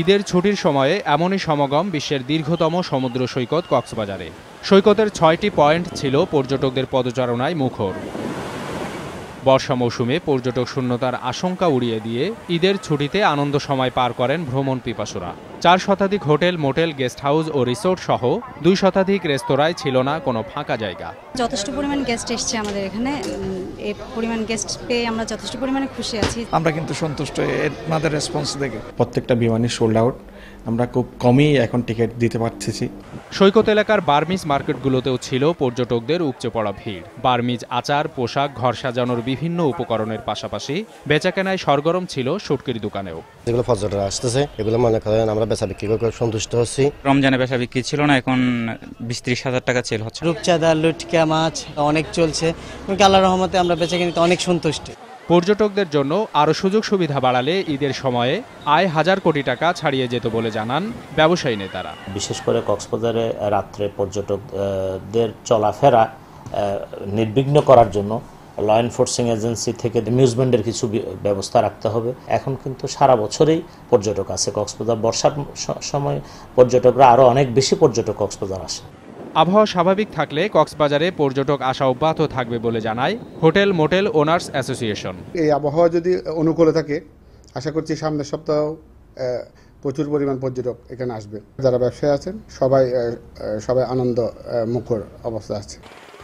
ঈদের ছুটির সময়ে এমনই সমাগম বিশ্বের দীর্ঘতম সমুদ্র সৈকত কক্সবাজারে সৈকতের ছয়টি পয়েন্ট ছিল পর্যটকদের পদচারণায় মুখর বর্ষা মৌসুমে পর্যটক শূন্যতার আশঙ্কা উড়িয়ে দিয়ে ঈদের ছুটিতে আনন্দ সময় পার করেন ভ্রমণ পিপাসুরা চার শতাধিক হোটেল মোটেল গেস্ট হাউস ও রিসোর্ট সহ দুই শতাধিক রেস্তোরাঁয় ছিল না কোনো ফাঁকা জায়গা যথেষ্ট পরিমাণ গেস্ট এসছে আমাদের এখানে এ পরিমাণ গেস্ট পেয়ে আমরা যথেষ্ট পরিমাণে খুশি আছি আমরা কিন্তু সন্তুষ্ট আমাদের রেসপন্স দেখে প্রত্যেকটা বিমানের সোল্ড আউট আমরা খুব কমই এখন টিকিট দিতে পারতেছি সৈকত এলাকার বার্মিজ মার্কেটগুলোতেও ছিল পর্যটকদের উপচে পড়া ভিড় বার্মিজ আচার পোশাক ঘর সাজানোর বিভিন্ন উপকরণের পাশাপাশি বেচাকেনায় সরগরম ছিল সুটকির দোকানেও যেগুলো পর্যটকরা আসতেছে এগুলো মনে করেন আমরা বেচা বিক্রি করে সন্তুষ্ট হচ্ছি রমজানে বেচা বিক্রি ছিল না এখন বিশ ত্রিশ হাজার টাকা ছিল হচ্ছে রূপচাঁদা লুটকা মাছ অনেক চলছে আল্লাহ রহমতে আমরা বেচা কিনতে অনেক সন্তুষ্টি পর্যটকদের জন্য আরও সুযোগ সুবিধা বাড়ালে ঈদের সময়ে আয় হাজার কোটি টাকা ছাড়িয়ে যেত বলে জানান ব্যবসায়ী নেতারা বিশেষ করে কক্সবাজারে রাত্রে পর্যটকদের চলাফেরা নির্বিঘ্ন করার জন্য ল এনফোর্সিং এজেন্সি থেকে মিউজমেন্টের কিছু ব্যবস্থা রাখতে হবে এখন কিন্তু সারা বছরেই পর্যটক আছে কক্সবাজার বর্ষার সময় পর্যটকরা আরও অনেক বেশি পর্যটক কক্সবাজার আসে আবহাওয়া স্বাভাবিক থাকলে কক্সবাজারে পর্যটক আসা অব্যাহত থাকবে বলে জানায় হোটেল মোটেল ওনার্স অ্যাসোসিয়েশন এই আবহাওয়া যদি অনুকূলে থাকে আশা করছি সামনের সপ্তাহ প্রচুর পরিমাণ পর্যটক এখানে আসবে যারা ব্যবসায়ী আছেন সবাই সবাই আনন্দ মুখর অবস্থা আছে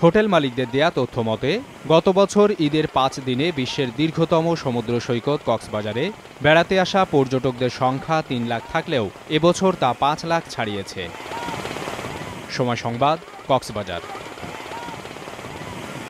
হোটেল মালিকদের দেয়া তথ্য মতে গত বছর ঈদের পাঁচ দিনে বিশ্বের দীর্ঘতম সমুদ্র সৈকত কক্সবাজারে বেড়াতে আসা পর্যটকদের সংখ্যা তিন লাখ থাকলেও এবছর তা পাঁচ লাখ ছাড়িয়েছে সময় সংবাদ কক্সবাজার